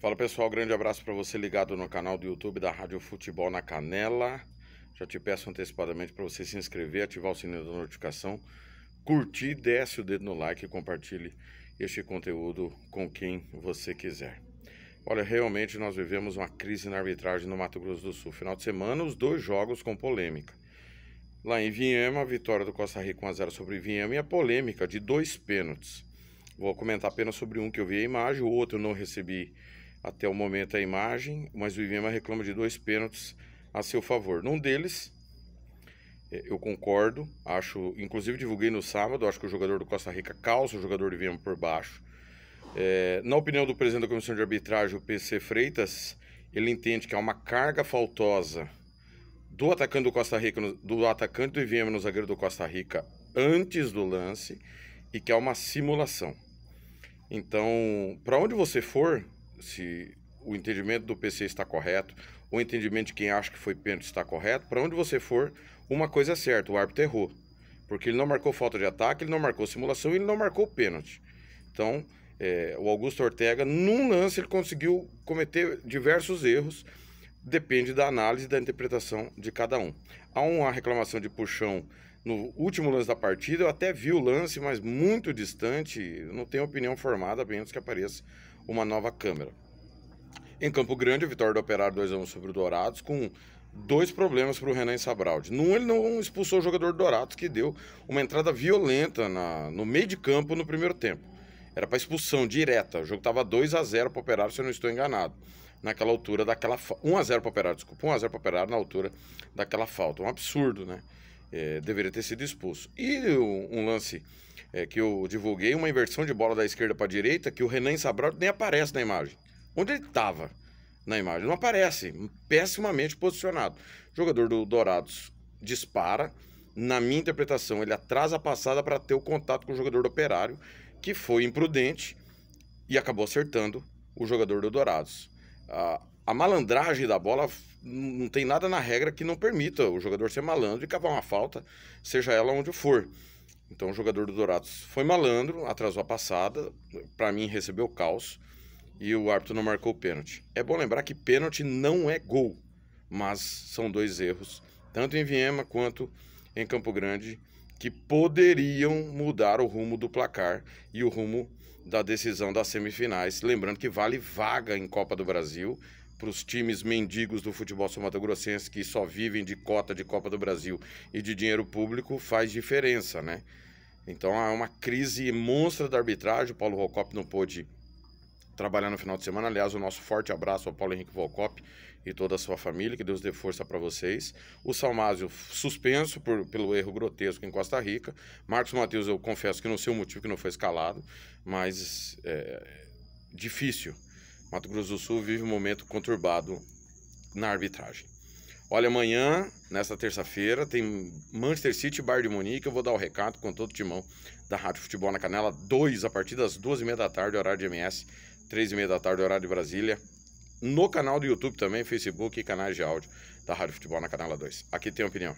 Fala pessoal, grande abraço para você ligado no canal do YouTube da Rádio Futebol na Canela. Já te peço antecipadamente para você se inscrever, ativar o sininho da notificação, curtir, desce o dedo no like e compartilhe este conteúdo com quem você quiser. Olha, realmente nós vivemos uma crise na arbitragem no Mato Grosso do Sul. Final de semana, os dois jogos com polêmica. Lá em Viema, a vitória do Costa Rica 1x0 sobre Viema e a polêmica de dois pênaltis. Vou comentar apenas sobre um que eu vi a imagem, o outro eu não recebi até o momento a imagem, mas o Ivema reclama de dois pênaltis a seu favor. Num deles, é, eu concordo, acho, inclusive divulguei no sábado, acho que o jogador do Costa Rica calça o jogador do Ivema por baixo. É, na opinião do presidente da comissão de arbitragem, o PC Freitas, ele entende que há uma carga faltosa do atacante do Costa Rica, do atacante do Ivema no zagueiro do Costa Rica antes do lance e que há uma simulação. Então, para onde você for, se o entendimento do PC está correto, o entendimento de quem acha que foi pênalti está correto, para onde você for, uma coisa é certa, o árbitro errou. Porque ele não marcou falta de ataque, ele não marcou simulação, ele não marcou pênalti. Então, é, o Augusto Ortega, num lance, ele conseguiu cometer diversos erros, depende da análise da interpretação de cada um. Há uma reclamação de puxão no último lance da partida, eu até vi o lance, mas muito distante, não tenho opinião formada, a menos que apareça uma nova câmera. Em Campo Grande, a vitória do Operário 2x1 sobre o Dourados, com dois problemas para o Renan Sabraldi. Num, ele não expulsou o jogador Dourados, que deu uma entrada violenta na, no meio de campo no primeiro tempo. Era para expulsão direta. O jogo estava 2 a 0 para o Operário, se eu não estou enganado. Naquela altura daquela. 1 a 0 para o Operário, desculpa. 1 a 0 para o Operário na altura daquela falta. Um absurdo, né? é, deveria ter sido expulso. E um lance é, que eu divulguei, uma inversão de bola da esquerda para a direita, que o Renan Sabral nem aparece na imagem. Onde ele estava na imagem? Não aparece. Pessimamente posicionado. O jogador do Dourados dispara. Na minha interpretação, ele atrasa a passada para ter o contato com o jogador do Operário, que foi imprudente e acabou acertando o jogador do Dourados a, malandragem da bola não tem nada na regra que não permita o jogador ser malandro e cavar uma falta, seja ela onde for. Então o jogador do Dourados foi malandro, atrasou a passada, para mim recebeu caos e o árbitro não marcou o pênalti. É bom lembrar que pênalti não é gol, mas são dois erros, tanto em Viema quanto em Campo Grande, que poderiam mudar o rumo do placar e o rumo da decisão das semifinais. Lembrando que vale vaga em Copa do Brasil para os times mendigos do futebol somatogrossense que só vivem de cota de Copa do Brasil e de dinheiro público faz diferença, né? Então é uma crise monstra da arbitragem. O Paulo Rocop não pôde trabalhar no final de semana. Aliás, o nosso forte abraço ao Paulo Henrique Rocop e toda a sua família. Que Deus dê força para vocês. O Salmásio suspenso por, pelo erro grotesco em Costa Rica. Marcos Matheus, eu confesso que não sei o motivo que não foi escalado, mas é difícil. Mato Grosso do Sul vive um momento conturbado na arbitragem. Olha, amanhã, nesta terça-feira, tem Manchester City Bar de Munique. Eu vou dar o recado com todo o timão da Rádio Futebol na Canela 2, a partir das 2h30 da tarde, horário de MS, 3h30 da tarde, horário de Brasília no canal do YouTube também, Facebook e canais de áudio da Rádio Futebol na Canal 2. Aqui tem opinião.